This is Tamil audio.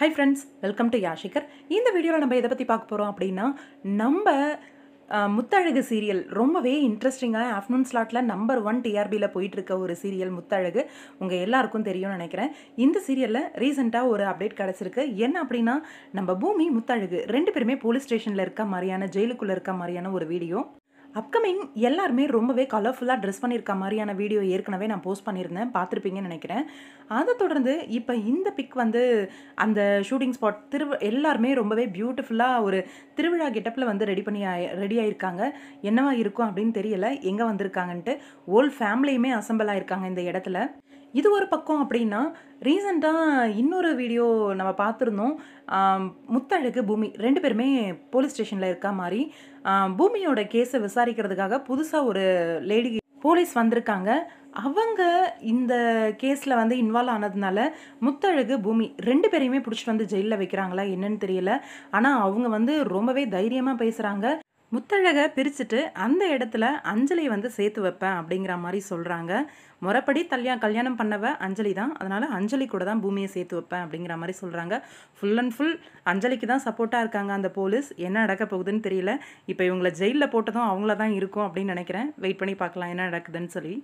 ஹை ஃப்ரெண்ட்ஸ் வெல்கம் டு யாஷிகர் இந்த வீடியோவில் நம்ம எதை பற்றி பார்க்க போகிறோம் அப்படின்னா நம்ம முத்தழகு சீரியல் ரொம்பவே இன்ட்ரெஸ்டிங்காக ஆஃப்டர்நூன் ஸ்லாட்டில் நம்பர் ஒன் டிஆர்பியில் போயிட்டுருக்க ஒரு சீரியல் முத்தழகு உங்கள் எல்லாருக்கும் தெரியும்னு நினைக்கிறேன் இந்த சீரியலில் ரீசெண்டாக ஒரு அப்டேட் கிடச்சிருக்கு என்ன அப்படின்னா நம்ம பூமி முத்தழகு ரெண்டு பேருமே போலீஸ் ஸ்டேஷனில் இருக்க மாதிரியான ஜெயிலுக்குள்ளே இருக்க மாதிரியான ஒரு வீடியோ அப்கமிங் எல்லாருமே ரொம்பவே கலர்ஃபுல்லாக ட்ரெஸ் பண்ணியிருக்க மாதிரியான வீடியோ ஏற்கனவே நான் போஸ்ட் பண்ணியிருந்தேன் பார்த்துருப்பீங்கன்னு நினைக்கிறேன் அதை தொடர்ந்து இப்போ இந்த பிக் வந்து அந்த ஷூட்டிங் ஸ்பாட் திரு எல்லாருமே ரொம்பவே பியூட்டிஃபுல்லாக ஒரு திருவிழா கெட்டப்பில் வந்து ரெடி பண்ணி ரெடி ஆகியிருக்காங்க என்னவா இருக்கும் அப்படின்னு தெரியலை எங்கே வந்திருக்காங்கன்ட்டு ஓல் ஃபேமிலியுமே அசம்பிள் இருக்காங்க இந்த இடத்துல இது ஒரு பக்கம் அப்படின்னா ரீசெண்டாக இன்னொரு வீடியோ நம்ம பார்த்துருந்தோம் முத்தழகு பூமி ரெண்டு பேருமே போலீஸ் ஸ்டேஷனில் இருக்க மாதிரி பூமியோட கேஸை விசாரிக்கிறதுக்காக புதுசாக ஒரு லேடி போலீஸ் வந்திருக்காங்க அவங்க இந்த கேஸில் வந்து இன்வால்வ் ஆனதுனால முத்தழகு பூமி ரெண்டு பேரையுமே பிடிச்சிட்டு வந்து ஜெயிலில் வைக்கிறாங்களா என்னன்னு தெரியல ஆனால் அவங்க வந்து ரொம்பவே தைரியமாக பேசுகிறாங்க முத்தழகை பிரிச்சுட்டு அந்த இடத்துல அஞ்சலி வந்து சேர்த்து வைப்பேன் அப்படிங்கிற மாதிரி சொல்கிறாங்க முறைப்படி தல்யா கல்யாணம் பண்ணவ அஞ்சலி தான் அதனால் அஞ்சலி கூட தான் பூமியை சேர்த்து வைப்பேன் அப்படிங்கிற மாதிரி சொல்கிறாங்க ஃபுல் அண்ட் ஃபுல் அஞ்சலிக்கு தான் சப்போர்ட்டாக இருக்காங்க அந்த போலீஸ் என்ன நடக்க போகுதுன்னு தெரியல இப்போ இவங்களை ஜெயிலில் போட்டதும் அவங்கள தான் இருக்கும் அப்படின்னு நினைக்கிறேன் வெயிட் பண்ணி பார்க்கலாம் என்ன நடக்குதுன்னு சொல்லி